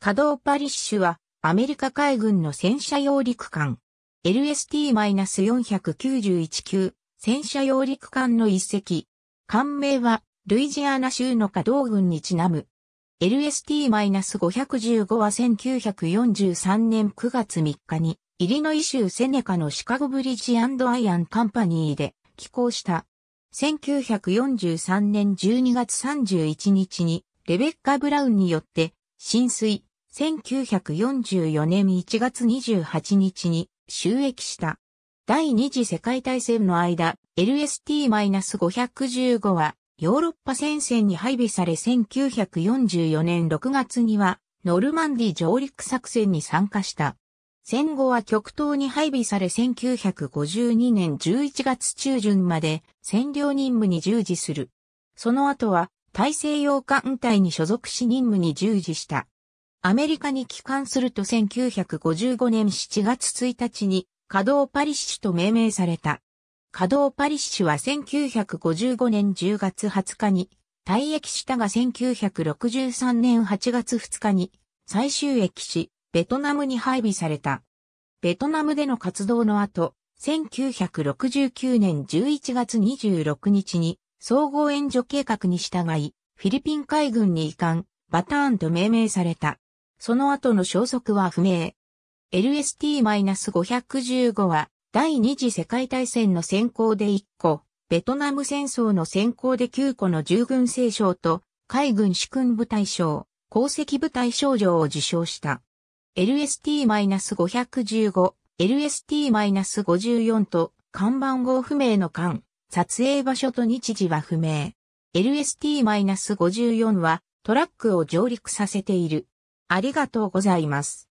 稼働パリッシュは、アメリカ海軍の戦車揚陸艦、LST-491 級、戦車揚陸艦の一隻。艦名は、ルイジアナ州の稼働軍にちなむ。LST-515 は1943年9月3日に、イリノイ州セネカのシカゴブリッジアイアンカンパニーで寄港した。1943年12月31日に、レベッカ・ブラウンによって、浸水、1944年1月28日に収益した。第二次世界大戦の間、LST-515 はヨーロッパ戦線に配備され1944年6月にはノルマンディ上陸作戦に参加した。戦後は極東に配備され1952年11月中旬まで占領任務に従事する。その後は大西洋艦隊に所属し任務に従事した。アメリカに帰還すると1955年7月1日に稼働パリッシュと命名された。稼働パリッシュは1955年10月20日に退役したが1963年8月2日に最終役し、ベトナムに配備された。ベトナムでの活動の後、1969年11月26日に総合援助計画に従い、フィリピン海軍に移管、バターンと命名された。その後の消息は不明。LST-515 は第二次世界大戦の先行で1個、ベトナム戦争の先行で9個の従軍聖賞と海軍主君部隊賞、功績部隊賞状を受賞した。LST-515、LST-54 と看板号不明の間、撮影場所と日時は不明。LST-54 はトラックを上陸させている。ありがとうございます。